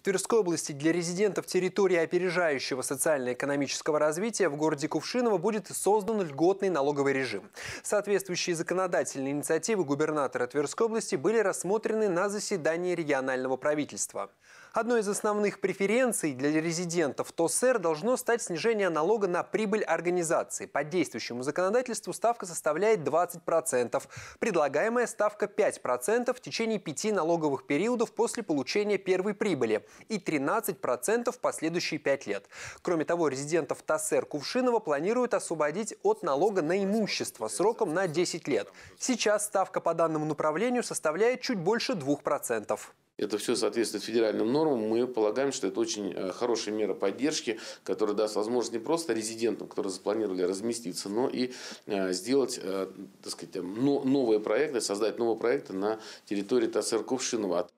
В Тверской области для резидентов территории опережающего социально-экономического развития в городе Кувшиново будет создан льготный налоговый режим. Соответствующие законодательные инициативы губернатора Тверской области были рассмотрены на заседании регионального правительства. Одной из основных преференций для резидентов ТОСР должно стать снижение налога на прибыль организации. По действующему законодательству ставка составляет 20%. Предлагаемая ставка 5% в течение пяти налоговых периодов после получения первой прибыли и 13% в последующие пять лет. Кроме того, резидентов ТОСР Кувшинова планируют освободить от налога на имущество сроком на 10 лет. Сейчас ставка по данному направлению составляет чуть больше 2% это все соответствует федеральным нормам, мы полагаем, что это очень э, хорошая мера поддержки, которая даст возможность не просто резидентам, которые запланировали разместиться, но и э, сделать э, так сказать, новые проекты, создать новые проекты на территории Тацер-Кувшинова.